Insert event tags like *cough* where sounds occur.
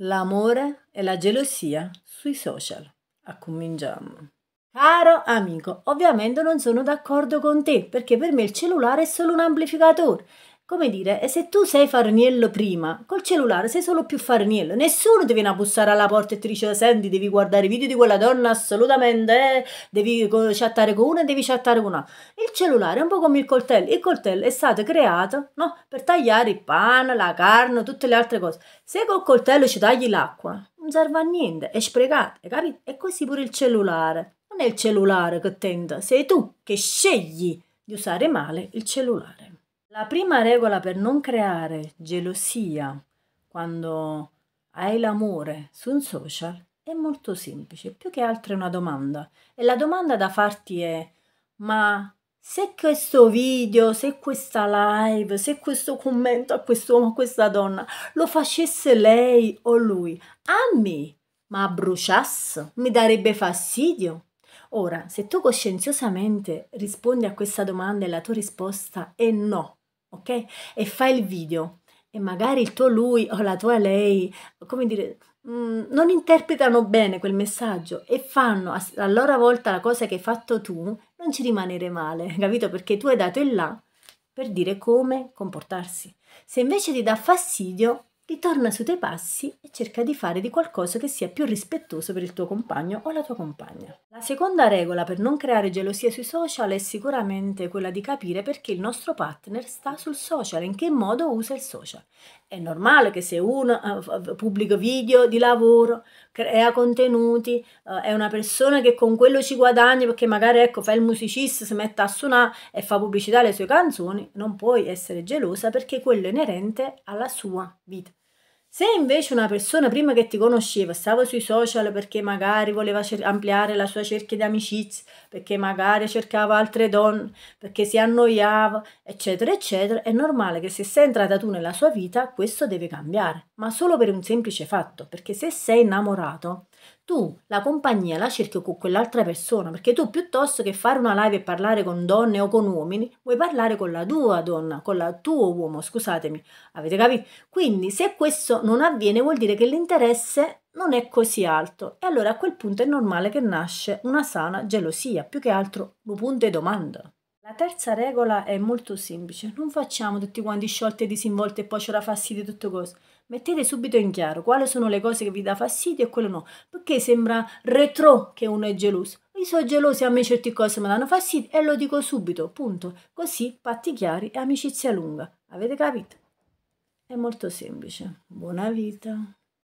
l'amore e la gelosia sui social. Cominciamo. Caro amico, ovviamente non sono d'accordo con te perché per me il cellulare è solo un amplificatore come dire, se tu sei Farniello prima, col cellulare sei solo più Farniello, nessuno ti viene a bussare alla porta e ti dice senti devi guardare i video di quella donna assolutamente, eh, devi chattare con una e devi chattare con un'altra. Il cellulare è un po' come il coltello, il coltello è stato creato no, per tagliare il pane, la carne, tutte le altre cose. Se col coltello ci tagli l'acqua, non serve a niente, è sprecato, hai capito? E così pure il cellulare, non è il cellulare che tenta, sei tu che scegli di usare male il cellulare. La prima regola per non creare gelosia quando hai l'amore su un social è molto semplice, più che altro è una domanda. E la domanda da farti è, ma se questo video, se questa live, se questo commento a quest'uomo, a questa donna, lo facesse lei o lui, a me, ma bruciasse, mi darebbe fastidio. Ora, se tu coscienziosamente rispondi a questa domanda e la tua risposta è no, ok? E fai il video e magari il tuo lui o la tua lei, come dire, mm, non interpretano bene quel messaggio e fanno a loro volta la cosa che hai fatto tu, non ci rimanere male, *laughs* capito? Perché tu hai dato il là per dire come comportarsi. Se invece ti dà fastidio, ritorna sui tuoi passi e cerca di fare di qualcosa che sia più rispettoso per il tuo compagno o la tua compagna. La seconda regola per non creare gelosia sui social è sicuramente quella di capire perché il nostro partner sta sul social, in che modo usa il social. È normale che se uno uh, pubblica video di lavoro, crea contenuti, uh, è una persona che con quello ci guadagna perché magari ecco, fa il musicista, si mette a suonare e fa pubblicità alle sue canzoni, non puoi essere gelosa perché quello è inerente alla sua vita. Se invece una persona prima che ti conosceva stava sui social perché magari voleva ampliare la sua cerchia di amicizie, perché magari cercava altre donne, perché si annoiava, eccetera, eccetera, è normale che se sei entrata tu nella sua vita questo deve cambiare, ma solo per un semplice fatto, perché se sei innamorato tu la compagnia la cerchi con quell'altra persona, perché tu piuttosto che fare una live e parlare con donne o con uomini, vuoi parlare con la tua donna, con il tuo uomo, scusatemi, avete capito? Quindi se questo non avviene vuol dire che l'interesse non è così alto e allora a quel punto è normale che nasce una sana gelosia, più che altro lo punto e domanda terza regola è molto semplice. Non facciamo tutti quanti sciolte e disinvolte e poi ce la fastidio tutto questo. Mettete subito in chiaro quali sono le cose che vi dà fastidio e quelle no. Perché sembra retro che uno è geloso. Io sono geloso e a me certe cose mi danno fastidio e lo dico subito, punto. Così patti chiari e amicizia lunga. Avete capito? È molto semplice. Buona vita.